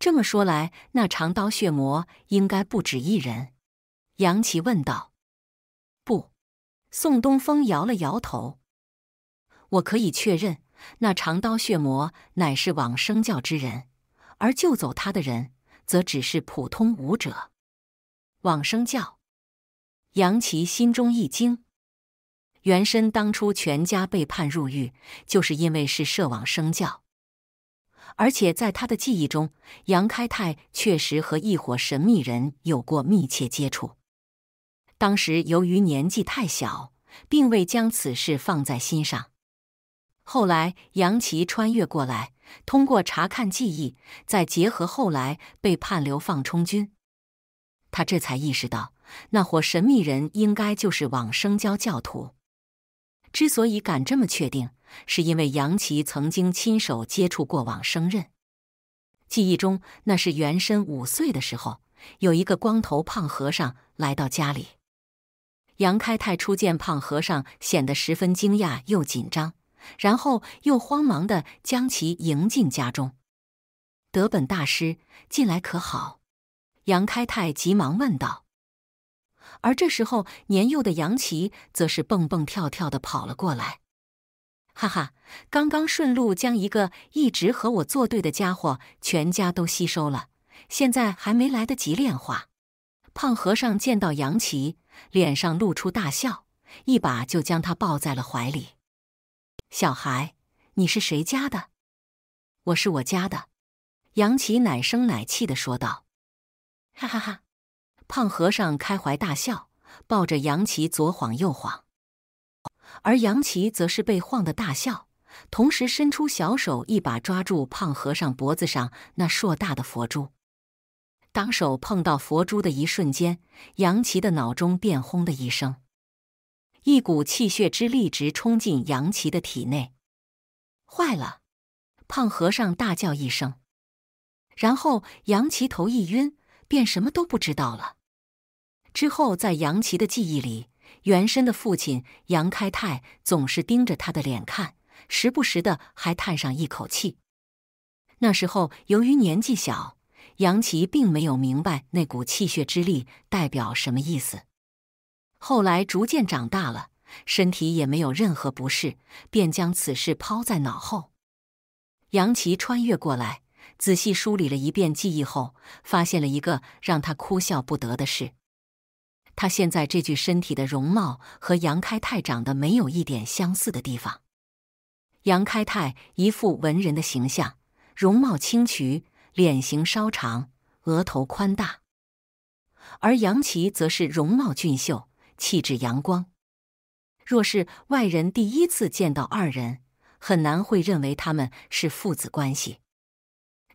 这么说来，那长刀血魔应该不止一人。杨奇问道：“不？”宋东风摇了摇头：“我可以确认，那长刀血魔乃是往生教之人，而救走他的人则只是普通武者。”往生教。杨奇心中一惊：原深当初全家被判入狱，就是因为是涉往生教。而且在他的记忆中，杨开泰确实和一伙神秘人有过密切接触。当时由于年纪太小，并未将此事放在心上。后来杨奇穿越过来，通过查看记忆，再结合后来被判流放充军，他这才意识到那伙神秘人应该就是往生教教徒。之所以敢这么确定，是因为杨奇曾经亲手接触过往生刃。记忆中，那是原身五岁的时候，有一个光头胖和尚来到家里。杨开泰初见胖和尚，显得十分惊讶又紧张，然后又慌忙的将其迎进家中。德本大师，进来可好？杨开泰急忙问道。而这时候，年幼的杨奇则是蹦蹦跳跳的跑了过来，哈哈，刚刚顺路将一个一直和我作对的家伙全家都吸收了，现在还没来得及炼化。胖和尚见到杨奇，脸上露出大笑，一把就将他抱在了怀里。小孩，你是谁家的？我是我家的。杨奇奶声奶气的说道，哈哈哈。胖和尚开怀大笑，抱着杨琪左晃右晃，而杨琪则是被晃得大笑，同时伸出小手一把抓住胖和尚脖子上那硕大的佛珠。当手碰到佛珠的一瞬间，杨琪的脑中便轰的一声，一股气血之力直冲进杨琪的体内。坏了！胖和尚大叫一声，然后杨琪头一晕，便什么都不知道了。之后，在杨琪的记忆里，袁深的父亲杨开泰总是盯着他的脸看，时不时的还叹上一口气。那时候，由于年纪小，杨琪并没有明白那股气血之力代表什么意思。后来逐渐长大了，身体也没有任何不适，便将此事抛在脑后。杨琪穿越过来，仔细梳理了一遍记忆后，发现了一个让他哭笑不得的事。他现在这具身体的容貌和杨开泰长得没有一点相似的地方。杨开泰一副文人的形象，容貌清渠，脸型稍长，额头宽大；而杨奇则是容貌俊秀，气质阳光。若是外人第一次见到二人，很难会认为他们是父子关系。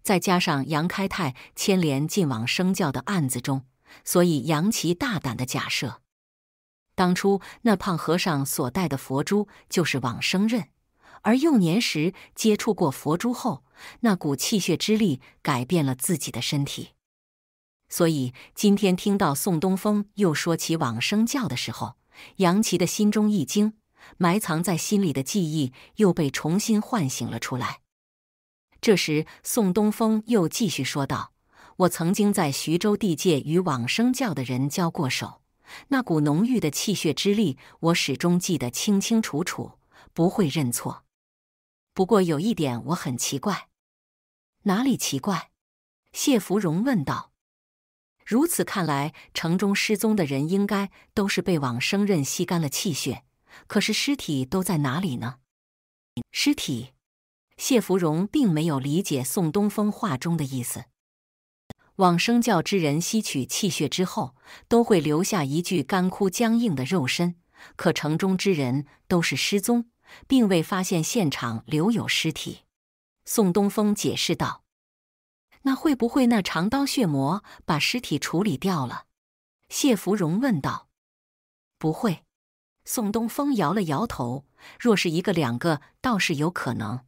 再加上杨开泰牵连进往生教的案子中。所以，杨琪大胆的假设，当初那胖和尚所带的佛珠就是往生刃，而幼年时接触过佛珠后，那股气血之力改变了自己的身体。所以，今天听到宋东风又说起往生教的时候，杨琪的心中一惊，埋藏在心里的记忆又被重新唤醒了出来。这时，宋东风又继续说道。我曾经在徐州地界与往生教的人交过手，那股浓郁的气血之力，我始终记得清清楚楚，不会认错。不过有一点我很奇怪，哪里奇怪？谢芙蓉问道。如此看来，城中失踪的人应该都是被往生刃吸干了气血，可是尸体都在哪里呢？尸体？谢芙蓉并没有理解宋东风话中的意思。往生教之人吸取气血之后，都会留下一具干枯僵硬的肉身。可城中之人都是失踪，并未发现现场留有尸体。宋东风解释道：“那会不会那长刀血魔把尸体处理掉了？”谢芙蓉问道：“不会。”宋东风摇了摇头：“若是一个两个倒是有可能，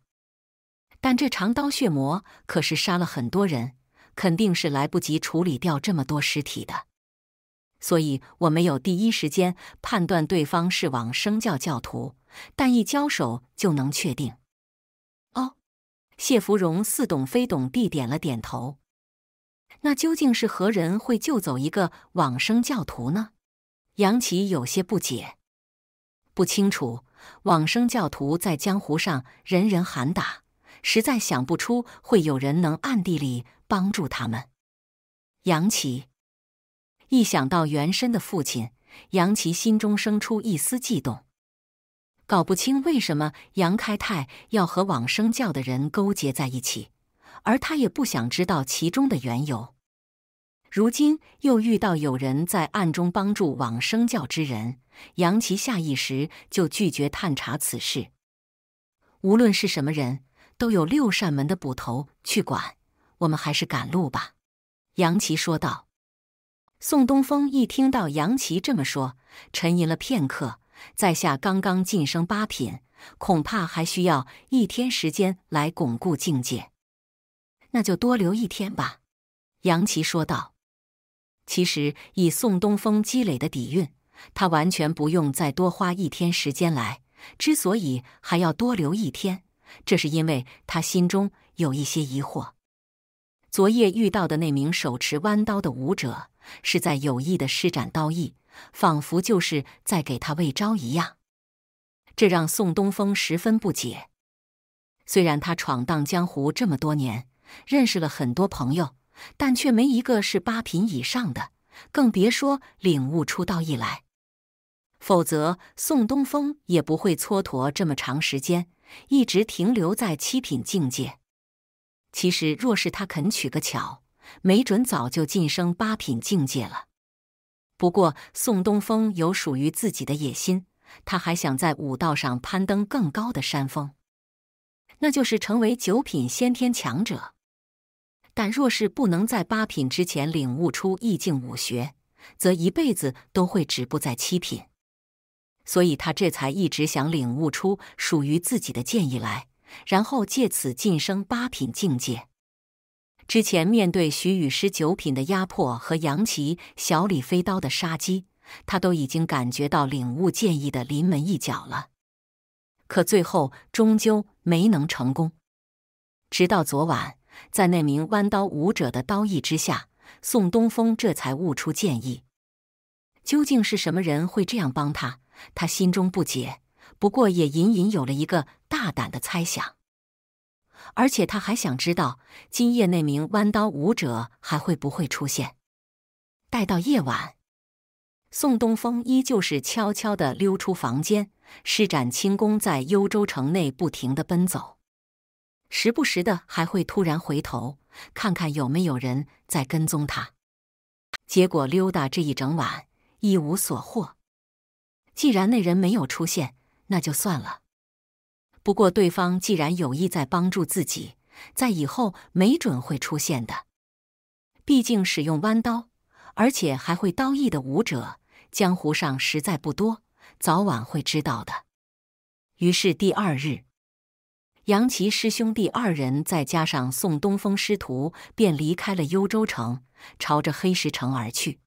但这长刀血魔可是杀了很多人。”肯定是来不及处理掉这么多尸体的，所以我没有第一时间判断对方是往生教教徒，但一交手就能确定。哦，谢芙蓉似懂非懂地点了点头。那究竟是何人会救走一个往生教徒呢？杨奇有些不解，不清楚往生教徒在江湖上人人喊打，实在想不出会有人能暗地里。帮助他们，杨琪一想到袁深的父亲，杨琪心中生出一丝悸动。搞不清为什么杨开泰要和往生教的人勾结在一起，而他也不想知道其中的缘由。如今又遇到有人在暗中帮助往生教之人，杨琪下意识就拒绝探查此事。无论是什么人，都有六扇门的捕头去管。我们还是赶路吧，杨奇说道。宋东风一听到杨奇这么说，沉吟了片刻。在下刚刚晋升八品，恐怕还需要一天时间来巩固境界。那就多留一天吧，杨琪说道。其实以宋东风积累的底蕴，他完全不用再多花一天时间来。之所以还要多留一天，这是因为他心中有一些疑惑。昨夜遇到的那名手持弯刀的武者，是在有意的施展刀意，仿佛就是在给他喂招一样，这让宋东风十分不解。虽然他闯荡江湖这么多年，认识了很多朋友，但却没一个是八品以上的，更别说领悟出道意来。否则，宋东风也不会蹉跎这么长时间，一直停留在七品境界。其实，若是他肯取个巧，没准早就晋升八品境界了。不过，宋东风有属于自己的野心，他还想在武道上攀登更高的山峰，那就是成为九品先天强者。但若是不能在八品之前领悟出意境武学，则一辈子都会止步在七品。所以他这才一直想领悟出属于自己的剑意来。然后借此晋升八品境界。之前面对徐雨师九品的压迫和杨奇小李飞刀的杀机，他都已经感觉到领悟剑意的临门一脚了，可最后终究没能成功。直到昨晚，在那名弯刀舞者的刀意之下，宋东风这才悟出剑意。究竟是什么人会这样帮他？他心中不解。不过也隐隐有了一个大胆的猜想，而且他还想知道今夜那名弯刀舞者还会不会出现。待到夜晚，宋东风依旧是悄悄的溜出房间，施展轻功在幽州城内不停的奔走，时不时的还会突然回头看看有没有人在跟踪他。结果溜达这一整晚一无所获。既然那人没有出现，那就算了。不过对方既然有意在帮助自己，在以后没准会出现的。毕竟使用弯刀，而且还会刀艺的武者，江湖上实在不多，早晚会知道的。于是第二日，杨奇师兄弟二人再加上宋东风师徒，便离开了幽州城，朝着黑石城而去。